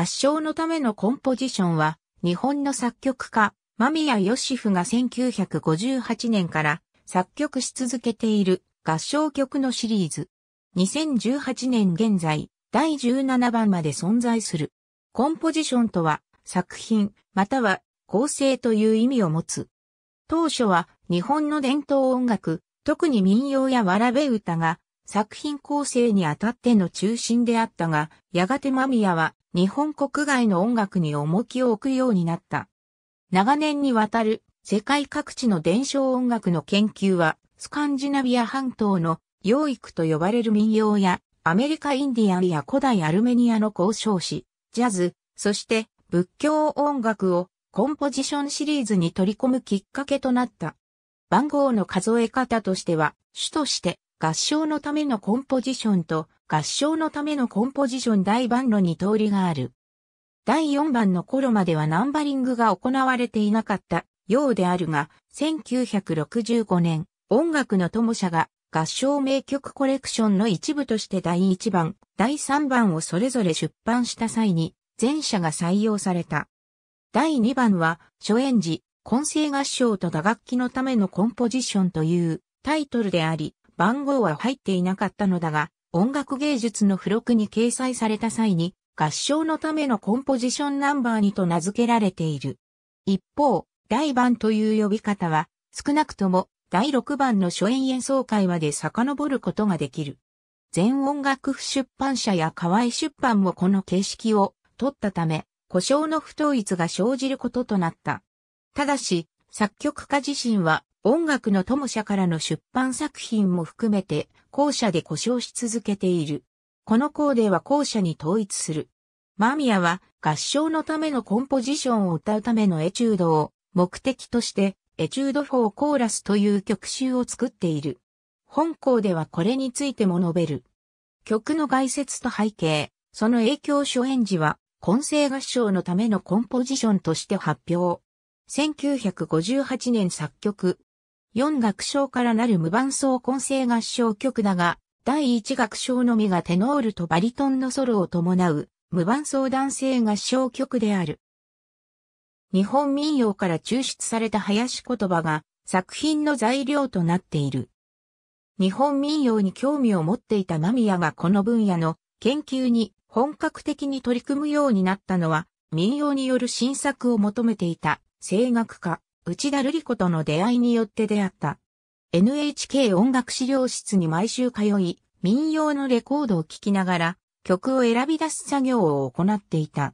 合唱のためのコンポジションは、日本の作曲家、間宮義夫が1958年から作曲し続けている合唱曲のシリーズ。2018年現在、第17番まで存在する。コンポジションとは、作品、または構成という意味を持つ。当初は日本の伝統音楽、特に民謡やわらべ歌が作品構成にあたっての中心であったが、やがて間宮は日本国外の音楽に重きを置くようになった。長年にわたる世界各地の伝承音楽の研究は、スカンジナビア半島の養育と呼ばれる民謡や、アメリカインディアンや古代アルメニアの交渉史、ジャズ、そして仏教音楽をコンポジションシリーズに取り込むきっかけとなった。番号の数え方としては、主として合唱のためのコンポジションと合唱のためのコンポジション大番路に通りがある。第4番の頃まではナンバリングが行われていなかったようであるが、1965年、音楽の友社が合唱名曲コレクションの一部として第1番、第3番をそれぞれ出版した際に、前者が採用された。第2番は、初演時、混声合唱と打楽器のためのコンポジションというタイトルであり、番号は入っていなかったのだが、音楽芸術の付録に掲載された際に、合唱のためのコンポジションナンバーにと名付けられている。一方、第番という呼び方は、少なくとも第6番の初演演奏会まで遡ることができる。全音楽府出版社や河合出版もこの形式を取ったため、故障の不統一が生じることとなった。ただし、作曲家自身は音楽の友社からの出版作品も含めて、後者で故障し続けている。このコーデは後者に統一する。マミヤは合唱のためのコンポジションを歌うためのエチュードを目的としてエチュード4コーラスという曲集を作っている。本校ではこれについても述べる。曲の概説と背景、その影響初演時は混声合唱のためのコンポジションとして発表。1958年作曲、4楽章からなる無伴奏混声合唱曲だが、第1楽章のみがテノールとバリトンのソロを伴う無伴奏男性合唱曲である。日本民謡から抽出された林言葉が作品の材料となっている。日本民謡に興味を持っていた間宮がこの分野の研究に本格的に取り組むようになったのは民謡による新作を求めていた声楽家、内田瑠璃子との出会いによって出会った。NHK 音楽資料室に毎週通い、民謡のレコードを聴きながら、曲を選び出す作業を行っていた。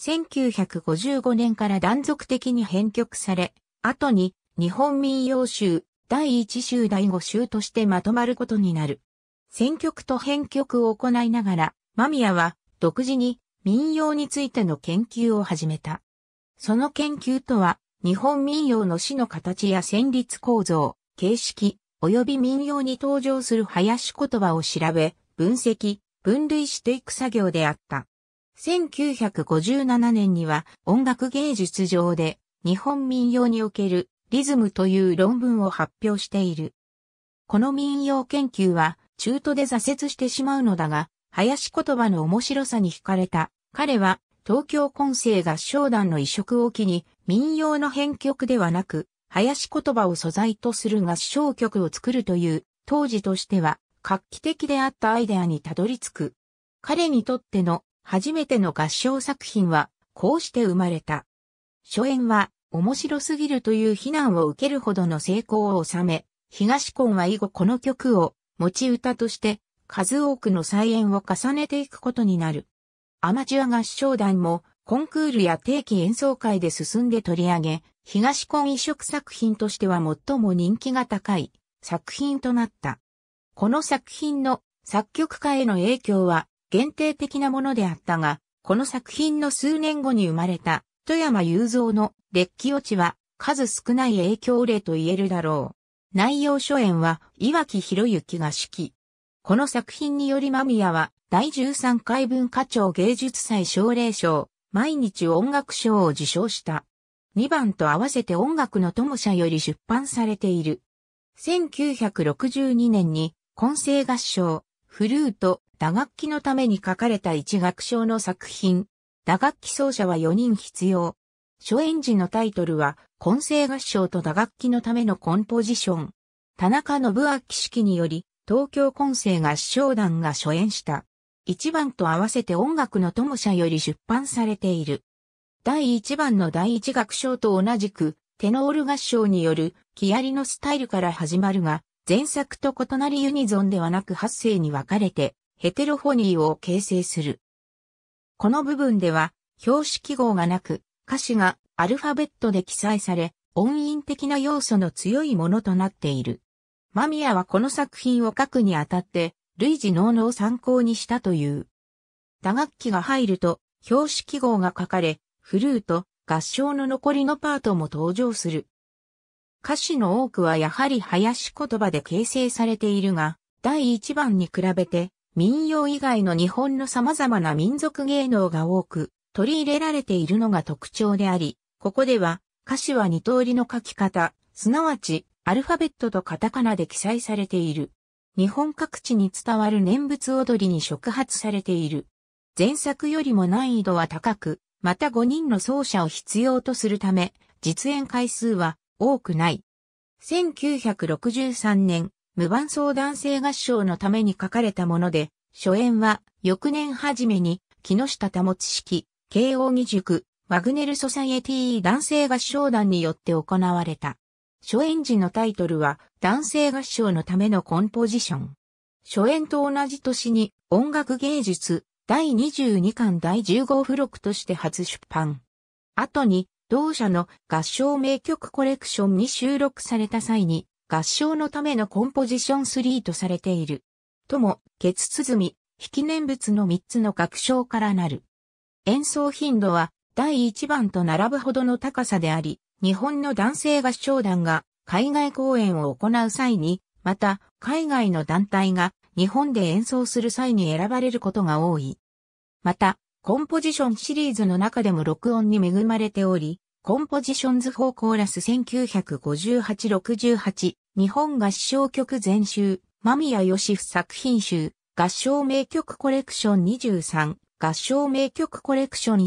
1955年から断続的に編曲され、後に日本民謡集第1集第5集としてまとまることになる。選曲と編曲を行いながら、間宮は独自に民謡についての研究を始めた。その研究とは、日本民謡の詩の形や旋律構造、形式、及び民謡に登場する林言葉を調べ、分析、分類していく作業であった。1957年には音楽芸術上で日本民謡におけるリズムという論文を発表している。この民謡研究は中途で挫折してしまうのだが、林言葉の面白さに惹かれた。彼は東京混成合唱団の移植を機に、民謡の編曲ではなく、林言葉を素材とする合唱曲を作るという、当時としては、画期的であったアイデアにたどり着く。彼にとっての初めての合唱作品は、こうして生まれた。初演は、面白すぎるという非難を受けるほどの成功を収め、東根は以後この曲を持ち歌として数多くの再演を重ねていくことになる。アマチュア合唱団もコンクールや定期演奏会で進んで取り上げ、東コン移植作品としては最も人気が高い作品となった。この作品の作曲家への影響は限定的なものであったが、この作品の数年後に生まれた富山雄三の劣気落ちは数少ない影響例と言えるだろう。内容初演は岩木博之が指揮。この作品により間宮は、第13回文化庁芸術祭奨励賞、毎日音楽賞を受賞した。2番と合わせて音楽の友社より出版されている。1962年に、混声合唱、フルート、打楽器のために書かれた一楽章の作品。打楽器奏者は4人必要。初演時のタイトルは、混声合唱と打楽器のためのコンポジション。田中信明式により、東京混成合唱団が初演した。1番と合わせて音楽の友社より出版されている。第1番の第1楽章と同じく、テノール合唱による、木槍のスタイルから始まるが、前作と異なりユニゾンではなく発声に分かれて、ヘテロフォニーを形成する。この部分では、表紙記号がなく、歌詞がアルファベットで記載され、音韻的な要素の強いものとなっている。間宮はこの作品を書くにあたって、類似能能を参考にしたという。打楽器が入ると、紙記号が書かれ、フルート、合唱の残りのパートも登場する。歌詞の多くはやはり林言葉で形成されているが、第1番に比べて、民謡以外の日本の様々な民族芸能が多く、取り入れられているのが特徴であり、ここでは歌詞は二通りの書き方、すなわちアルファベットとカタカナで記載されている。日本各地に伝わる念仏踊りに触発されている。前作よりも難易度は高く、また5人の奏者を必要とするため、実演回数は多くない。1963年、無伴奏男性合唱のために書かれたもので、初演は翌年初めに、木下保式、慶応義塾、ワグネルソサイエティ男性合唱団によって行われた。初演時のタイトルは男性合唱のためのコンポジション。初演と同じ年に音楽芸術第22巻第15付録として初出版。後に同社の合唱名曲コレクションに収録された際に合唱のためのコンポジション3とされている。とも、ケツツズミ、引き念仏の3つの楽章からなる。演奏頻度は第1番と並ぶほどの高さであり、日本の男性合唱団が海外公演を行う際に、また海外の団体が日本で演奏する際に選ばれることが多い。また、コンポジションシリーズの中でも録音に恵まれており、コンポジションズ・フォー・コーラス1958-68、日本合唱曲全集、間宮義夫作品集、合唱名曲コレクション23、合唱名曲コレクション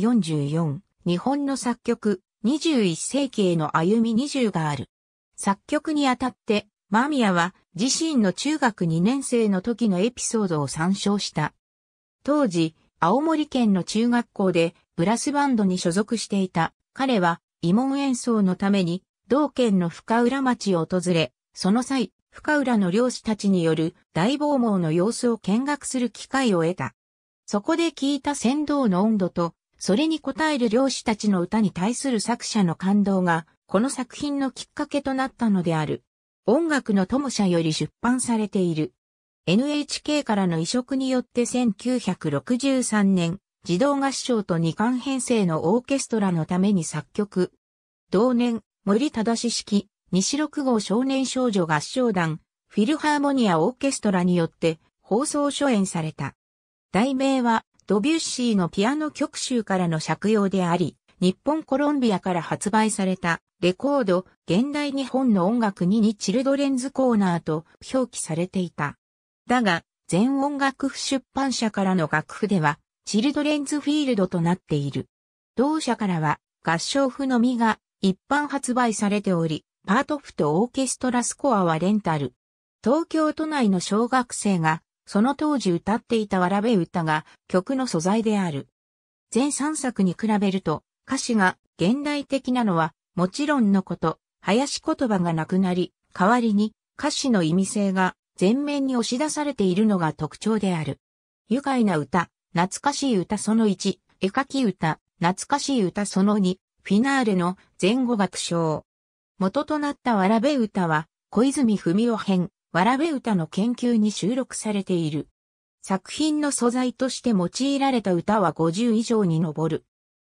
44、日本の作曲、21世紀への歩み20がある。作曲にあたって、間宮は自身の中学2年生の時のエピソードを参照した。当時、青森県の中学校でブラスバンドに所属していた彼は慰問演奏のために同県の深浦町を訪れ、その際、深浦の漁師たちによる大暴毛の様子を見学する機会を得た。そこで聞いた先導の温度とそれに応える漁師たちの歌に対する作者の感動が、この作品のきっかけとなったのである。音楽の友社より出版されている。NHK からの移植によって1963年、児童合唱と二冠編成のオーケストラのために作曲。同年、森忠式、西六号少年少女合唱団、フィルハーモニアオーケストラによって放送初演された。題名は、ドビュッシーのピアノ曲集からの借用であり、日本コロンビアから発売されたレコード、現代日本の音楽ににチルドレンズコーナーと表記されていた。だが、全音楽譜出版社からの楽譜では、チルドレンズフィールドとなっている。同社からは、合唱譜のみが一般発売されており、パートフとオーケストラスコアはレンタル。東京都内の小学生がその当時歌っていたわらべ歌が曲の素材である。全3作に比べると歌詞が現代的なのはもちろんのこと、林言葉がなくなり、代わりに歌詞の意味性が前面に押し出されているのが特徴である。愉快な歌、懐かしい歌その1、絵描き歌、懐かしい歌その2、フィナーレの前後楽章。元となったわらべ歌は、小泉文夫編、わらべ歌の研究に収録されている。作品の素材として用いられた歌は50以上に上る。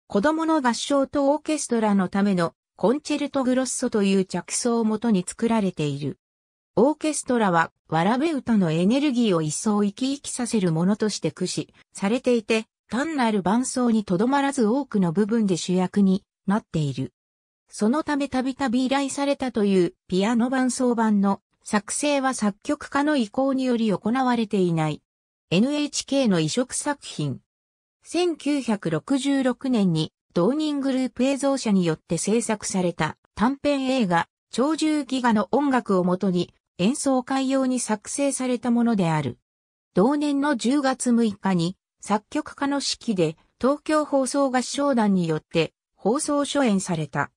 子供の合唱とオーケストラのためのコンチェルトグロッソという着想をもとに作られている。オーケストラは、わらべ歌のエネルギーを一層生き生きさせるものとして駆使されていて、単なる伴奏にとどまらず多くの部分で主役になっている。そのためたびたび依頼されたというピアノ伴奏版の作成は作曲家の意向により行われていない。NHK の移植作品。1966年に同人グループ映像社によって制作された短編映画、超獣ギガの音楽をもとに演奏会用に作成されたものである。同年の10月6日に作曲家の指揮で東京放送合唱団によって放送初演された。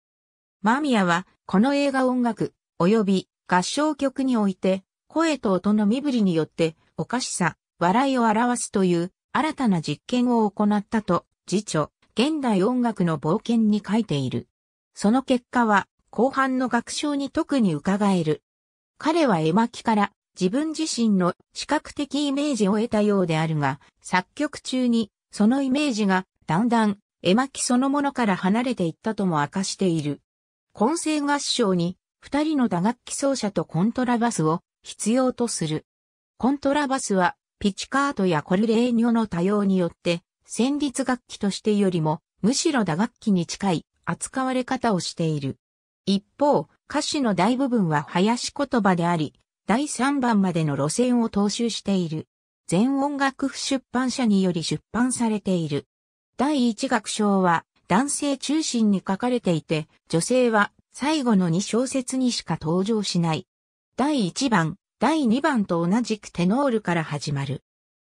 マミヤはこの映画音楽及び合唱曲において、声と音の身振りによって、おかしさ、笑いを表すという新たな実験を行ったと、辞著、現代音楽の冒険に書いている。その結果は、後半の学章に特に伺える。彼は絵巻から自分自身の視覚的イメージを得たようであるが、作曲中にそのイメージがだんだん絵巻そのものから離れていったとも明かしている。混声合唱に二人の打楽器奏者とコントラバスを必要とする。コントラバスは、ピチカートやコルレーニョの多様によって、旋律楽器としてよりも、むしろ打楽器に近い扱われ方をしている。一方、歌詞の大部分は林言葉であり、第3番までの路線を踏襲している。全音楽譜出版社により出版されている。第1楽章は男性中心に書かれていて、女性は最後の2小節にしか登場しない。第1番、第2番と同じくテノールから始まる。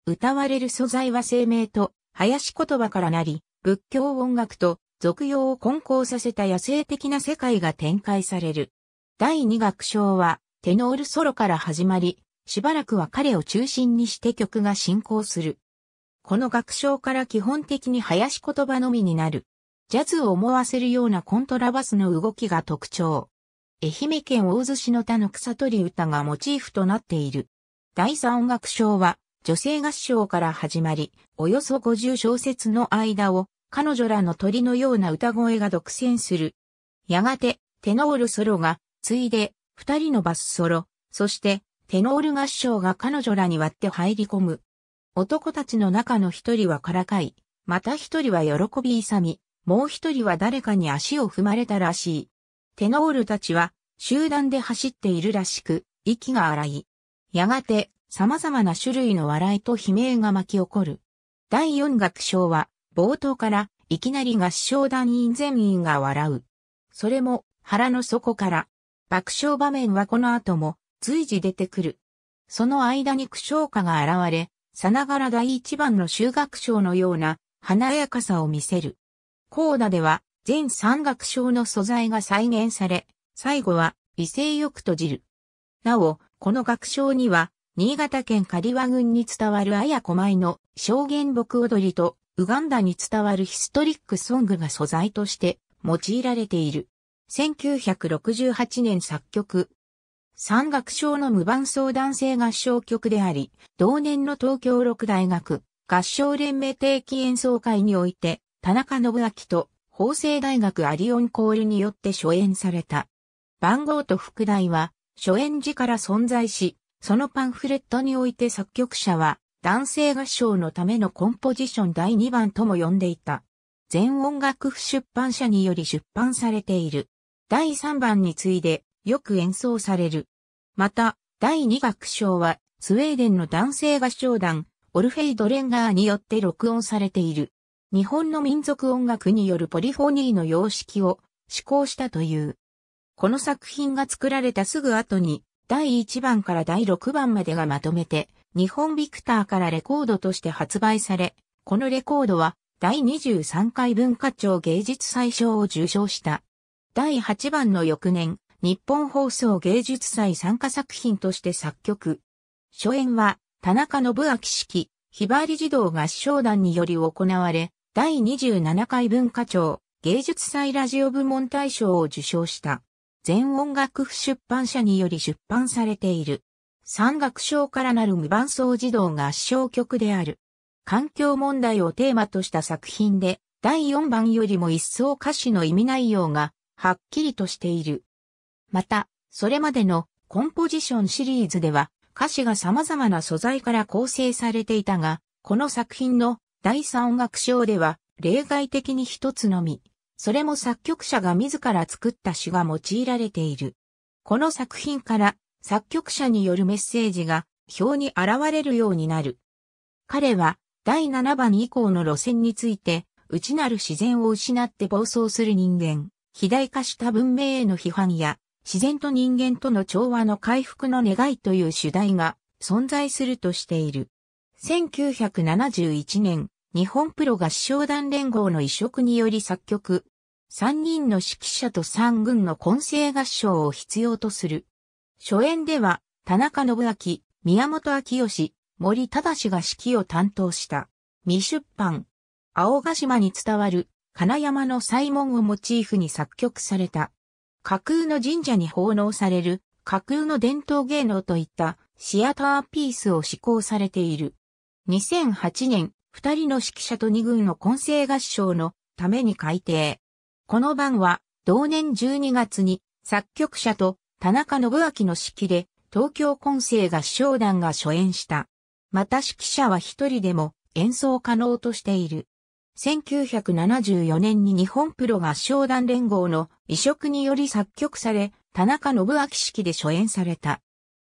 歌われる素材は声明と、林言葉からなり、仏教音楽と、俗用を混交させた野生的な世界が展開される。第2楽章は、テノールソロから始まり、しばらくは彼を中心にして曲が進行する。この楽章から基本的に林言葉のみになる。ジャズを思わせるようなコントラバスの動きが特徴。愛媛県大洲市の他の草取り歌がモチーフとなっている。第三音楽賞は、女性合唱から始まり、およそ50小節の間を、彼女らの鳥のような歌声が独占する。やがて、テノールソロが、ついで、二人のバスソロ、そして、テノール合唱が彼女らに割って入り込む。男たちの中の一人はからかい、また一人は喜び勇み、もう一人は誰かに足を踏まれたらしい。テノールたちは集団で走っているらしく、息が荒い。やがて様々な種類の笑いと悲鳴が巻き起こる。第四楽章は冒頭からいきなり合唱団員全員が笑う。それも腹の底から。爆笑場面はこの後も随時出てくる。その間に苦笑歌が現れ、さながら第一番の修学章のような華やかさを見せる。コーナでは、全山岳章の素材が再現され、最後は、威勢よく閉じる。なお、この楽章には、新潟県刈羽郡に伝わる綾子舞の証言木踊りと、ウガンダに伝わるヒストリックソングが素材として用いられている。1968年作曲。山岳章の無伴奏男性合唱曲であり、同年の東京六大学合唱連盟定期演奏会において田中信明と法政大学アリオン・コールによって初演された。番号と副題は、初演時から存在し、そのパンフレットにおいて作曲者は、男性合唱のためのコンポジション第2番とも呼んでいた。全音楽譜出版社により出版されている。第3番に次いで、よく演奏される。また、第2楽章は、スウェーデンの男性合唱団、オルフェイド・レンガーによって録音されている。日本の民族音楽によるポリフォニーの様式を施行したという。この作品が作られたすぐ後に、第1番から第6番までがまとめて、日本ビクターからレコードとして発売され、このレコードは、第23回文化庁芸術祭賞を受賞した。第8番の翌年、日本放送芸術祭参加作品として作曲。初演は、田中信明式、ひばり児童合唱団により行われ、第27回文化庁芸術祭ラジオ部門大賞を受賞した。全音楽府出版社により出版されている。山岳賞からなる無伴奏児童合唱曲である。環境問題をテーマとした作品で、第4番よりも一層歌詞の意味内容がはっきりとしている。また、それまでのコンポジションシリーズでは歌詞が様々な素材から構成されていたが、この作品の第三楽章では、例外的に一つのみ、それも作曲者が自ら作った詩が用いられている。この作品から作曲者によるメッセージが表に現れるようになる。彼は第7番以降の路線について、内なる自然を失って暴走する人間、肥大化した文明への批判や、自然と人間との調和の回復の願いという主題が存在するとしている。1971年、日本プロ合唱団連合の移植により作曲、3人の指揮者と3軍の混声合唱を必要とする。初演では、田中信明、宮本明義、森忠が指揮を担当した。未出版。青ヶ島に伝わる金山の祭文をモチーフに作曲された。架空の神社に奉納される架空の伝統芸能といったシアターピースを施行されている。2008年、二人の指揮者と二軍の混成合唱のために改定。この版は、同年12月に作曲者と田中信明の指揮で東京混成合唱団が初演した。また指揮者は一人でも演奏可能としている。1974年に日本プロ合唱団連合の移植により作曲され、田中信明式で初演された。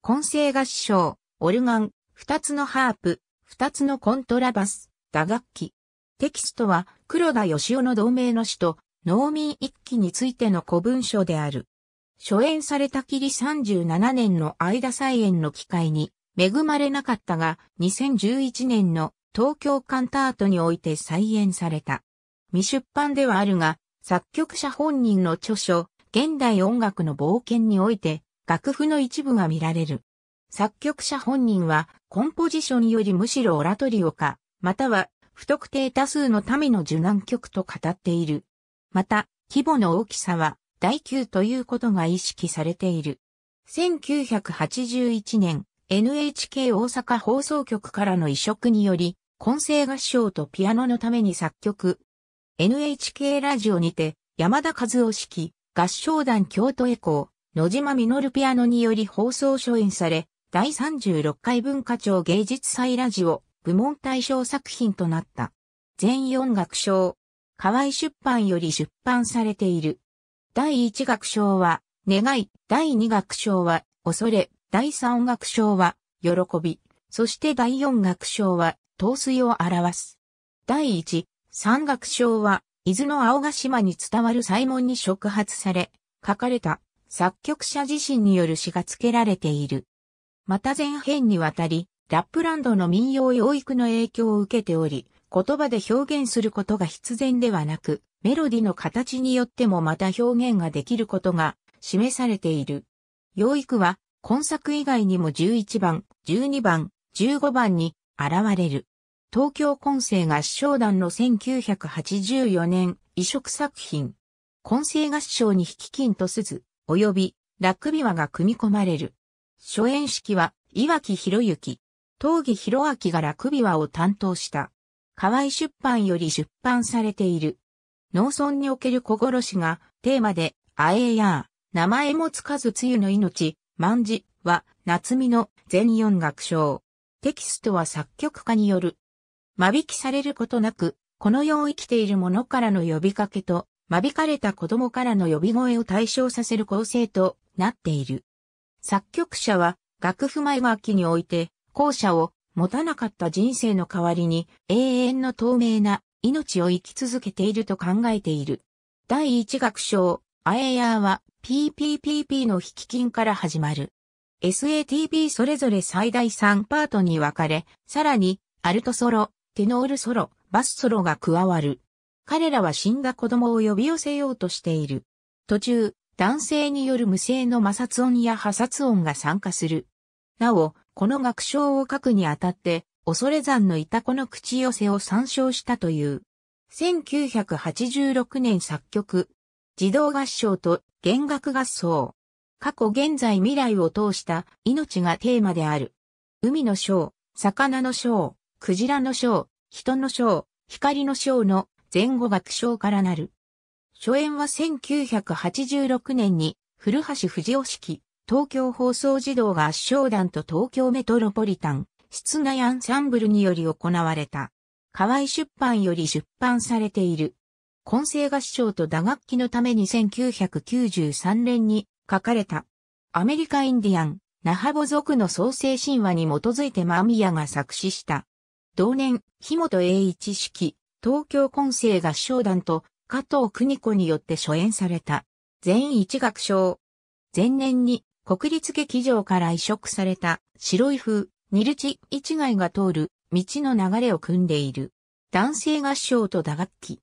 混声合唱、オルガン、二つのハープ、二つのコントラバス、打楽器。テキストは黒田義雄の同盟の詩と農民一揆についての古文書である。初演されたきり37年の間再演の機会に恵まれなかったが2011年の東京カンタートにおいて再演された。未出版ではあるが作曲者本人の著書現代音楽の冒険において楽譜の一部が見られる。作曲者本人はコンポジションよりむしろオラトリオか、または不特定多数の民の受難曲と語っている。また、規模の大きさは第9ということが意識されている。1981年、NHK 大阪放送局からの移植により、混声合唱とピアノのために作曲。NHK ラジオにて、山田和夫式、合唱団京都エコー、野島実ピアノにより放送初演され、第36回文化庁芸術祭ラジオ部門対象作品となった。全4学賞。河合出版より出版されている。第1学賞は、願い。第2学賞は、恐れ。第3学賞は、喜び。そして第4学賞は、陶水を表す。第1、3学賞は、伊豆の青ヶ島に伝わる祭文に触発され、書かれた作曲者自身による詩が付けられている。また前編にわたり、ラップランドの民謡養育の影響を受けており、言葉で表現することが必然ではなく、メロディの形によってもまた表現ができることが示されている。養育は、今作以外にも11番、12番、15番に現れる。東京混声合唱団の1984年移植作品。混声合唱に引き金と鈴、及びラックビワが組み込まれる。初演式は岩木博之、東義博明が楽琵琶を担当した。河合出版より出版されている。農村における小殺しがテーマで、あえや名前もつかずつゆの命、万事は夏美の全四楽章。テキストは作曲家による。間引きされることなく、この世を生きている者からの呼びかけと、間引かれた子供からの呼び声を対象させる構成となっている。作曲者は楽譜前学期において後者を持たなかった人生の代わりに永遠の透明な命を生き続けていると考えている。第一楽章、アエヤーは PPPP の引き金から始まる。SATB それぞれ最大3パートに分かれ、さらに、アルトソロ、テノールソロ、バスソロが加わる。彼らは死んだ子供を呼び寄せようとしている。途中、男性による無声の摩擦音や破殺音が参加する。なお、この学章を書くにあたって、恐れ山のいた子の口寄せを参照したという。1986年作曲、児童合唱と弦楽合奏。過去現在未来を通した命がテーマである。海の章、魚の章、クジラの章、人の章、光の章の前後学章からなる。初演は1986年に、古橋藤尾式、東京放送児童合唱団と東京メトロポリタン、室内アンサンブルにより行われた。河合出版より出版されている。混声合唱と打楽器のために1993年に書かれた。アメリカインディアン、ナハボ族の創生神話に基づいてマーミヤが作詞した。同年、日本栄一式、東京混声合唱団と加藤邦子によって初演された、全一楽章。前年に国立劇場から移植された白い風、ニルチ一街が通る道の流れを組んでいる。男性合唱と打楽器。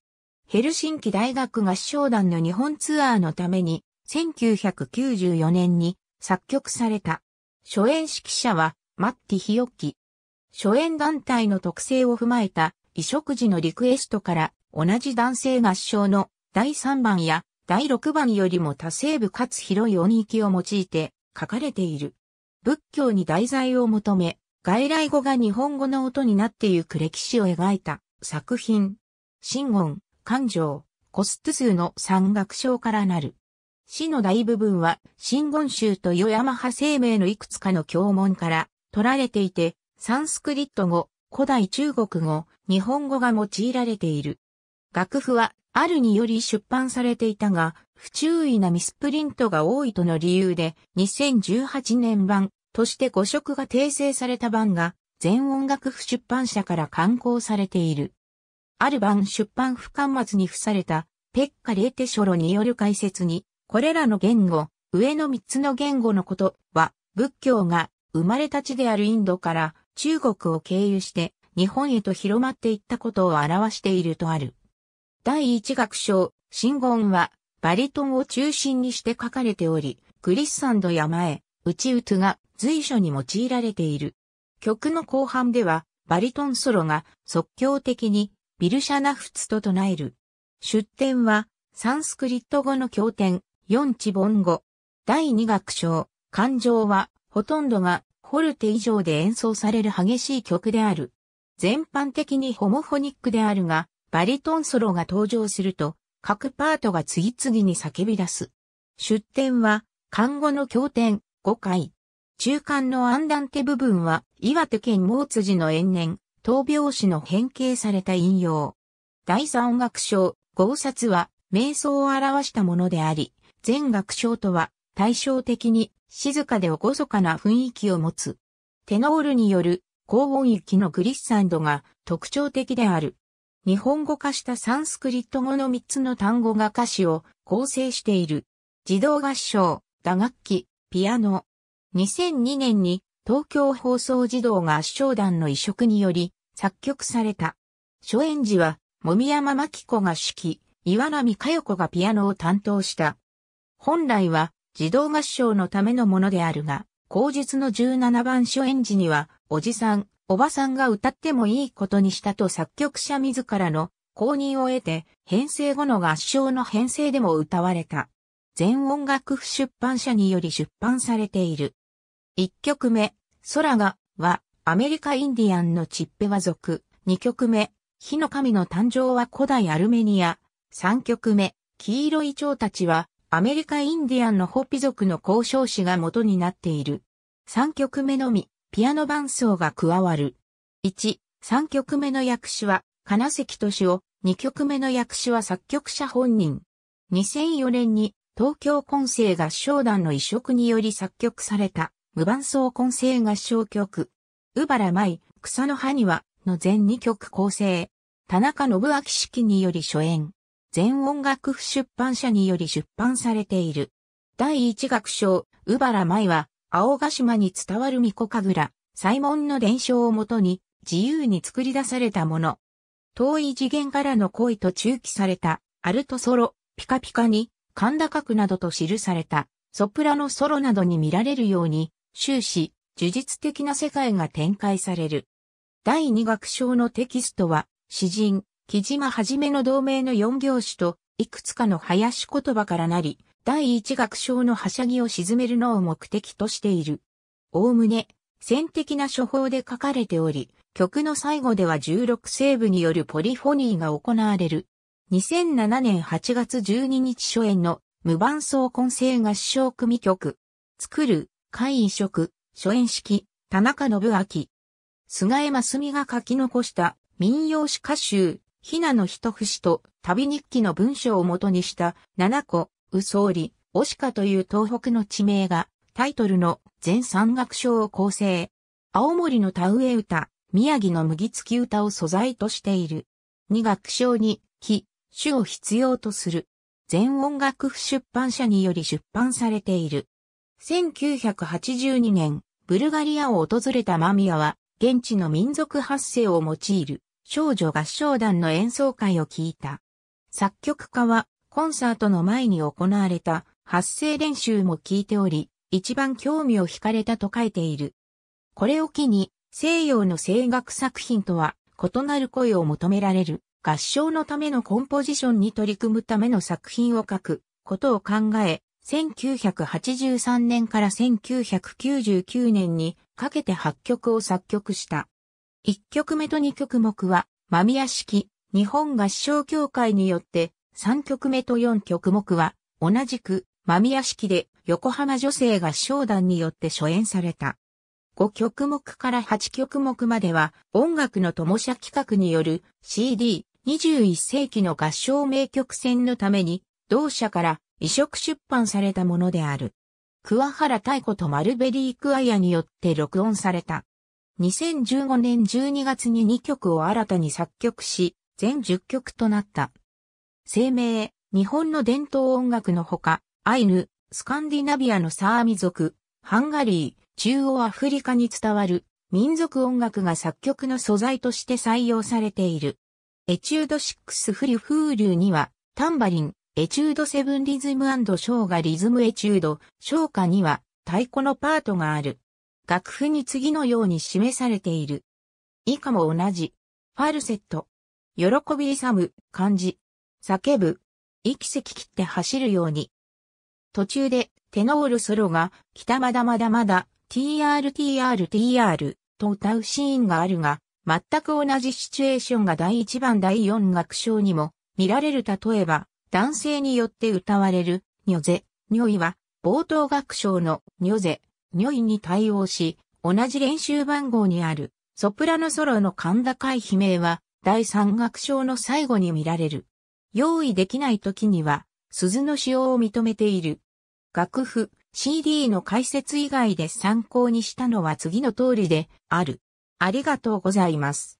ヘルシンキ大学合唱団の日本ツアーのために、1994年に作曲された。初演指揮者は、マッティ・ヒヨッキ。初演団体の特性を踏まえた、移植時のリクエストから、同じ男性合唱の第3番や第6番よりも多声部かつ広い音域を用いて書かれている。仏教に題材を求め、外来語が日本語の音になってゆく歴史を描いた作品。真言、感情、コスト数の三学章からなる。詩の大部分は、真言宗と与山派生命のいくつかの教文から取られていて、サンスクリット語、古代中国語、日本語が用いられている。楽譜はあるにより出版されていたが、不注意なミスプリントが多いとの理由で、2018年版として5色が訂正された版が、全音楽譜出版社から刊行されている。ある版出版不完末に付された、ペッカ・レーテショロによる解説に、これらの言語、上の3つの言語のことは、仏教が生まれた地であるインドから中国を経由して日本へと広まっていったことを表しているとある。第一楽章、真言は、バリトンを中心にして書かれており、グリッサンドや前、内歌が随所に用いられている。曲の後半では、バリトンソロが即興的にビルシャナフツと唱える。出典は、サンスクリット語の経典、四地本語。第二楽章、感情は、ほとんどが、ホルテ以上で演奏される激しい曲である。全般的にホモフォニックであるが、バリトンソロが登場すると、各パートが次々に叫び出す。出典は、漢語の経典、5回。中間のアンダンテ部分は、岩手県毛辻の延年、闘病史の変形された引用。第三音楽章、合冊は、瞑想を表したものであり、全楽章とは、対照的に、静かで厳かな雰囲気を持つ。テノールによる、高音域のグリッサンドが特徴的である。日本語化したサンスクリット語の3つの単語が歌詞を構成している。児童合唱、打楽器、ピアノ。2002年に東京放送児童合唱団の移植により作曲された。初演時は、もみやままきこが指揮、岩波かよ子がピアノを担当した。本来は、児童合唱のためのものであるが、後日の17番初演時には、おじさん、おばさんが歌ってもいいことにしたと作曲者自らの公認を得て、編成後の合唱の編成でも歌われた。全音楽譜出版社により出版されている。1曲目、空が、は、アメリカインディアンのチッペワ族。2曲目、火の神の誕生は古代アルメニア。3曲目、黄色い蝶たちは、アメリカインディアンのホピ族の交渉士が元になっている。3曲目のみ、ピアノ伴奏が加わる。1、3曲目の訳詞は、金関敏夫、2曲目の訳詞は作曲者本人。2004年に、東京混声合唱団の移植により作曲された、無伴奏混声合唱曲。うばら舞、草の葉には、の全2曲構成。田中信明式により初演。全音楽府出版社により出版されている。第1楽章、うばら舞は、青ヶ島に伝わる巫女神楽、モンの伝承をもとに自由に作り出されたもの。遠い次元からの恋と中期された、アルトソロ、ピカピカに、神田くなどと記された、ソプラノソロなどに見られるように、終始、呪術的な世界が展開される。第二楽章のテキストは、詩人、木島はじめの同盟の四行詩と、いくつかの林言葉からなり、第一楽章のはしゃぎを沈めるのを目的としている。おおむね、線的な処方で書かれており、曲の最後では16セーブによるポリフォニーが行われる。2007年8月12日初演の無伴奏混声合唱組曲。作る、会移植、初演式、田中信明。菅江真澄が書き残した民謡詩歌集、ひなの一節と旅日記の文章をもとにした7個宇総理、オシカという東北の地名がタイトルの全山岳賞を構成。青森の田植え歌、宮城の麦き歌を素材としている。二楽章に、木、種を必要とする。全音楽譜出版社により出版されている。1982年、ブルガリアを訪れたマミは、現地の民族発声を用いる少女合唱団の演奏会を聞いた。作曲家はコンサートの前に行われた発声練習も聞いており、一番興味を惹かれたと書いている。これを機に、西洋の声楽作品とは異なる声を求められる、合唱のためのコンポジションに取り組むための作品を書くことを考え、1983年から1999年にかけて8曲を作曲した。1曲目と2曲目は、間宮式、日本合唱協会によって3曲目と4曲目は、同じく、間宮式で横浜女性合唱団によって初演された。5曲目から8曲目までは、音楽の友社企画による CD、21世紀の合唱名曲選のために、同社から移植出版されたものである。桑原太子とマルベリークアイアによって録音された。2015年12月に2曲を新たに作曲し、全10曲となった。声明、日本の伝統音楽のほか、アイヌ、スカンディナビアのサーミ族、ハンガリー、中央アフリカに伝わる民族音楽が作曲の素材として採用されている。エチュード6フリュフーリュには、タンバリン、エチュード7リズムショーが、リズムエチュード、ショーカには太鼓のパートがある。楽譜に次のように示されている。以下も同じ。ファルセット。喜び勇む、漢字。叫ぶ。息せき切って走るように。途中で、テノールソロが、北まだまだまだ、TRTRTR と歌うシーンがあるが、全く同じシチュエーションが第1番第4楽章にも見られる例えば、男性によって歌われる、ニョゼ、ニョイは、冒頭楽章のニョゼ、ニョイに対応し、同じ練習番号にある、ソプラノソロの甲高い悲鳴は、第3楽章の最後に見られる。用意できない時には、鈴の使用を認めている。楽譜、CD の解説以外で参考にしたのは次の通りである。ありがとうございます。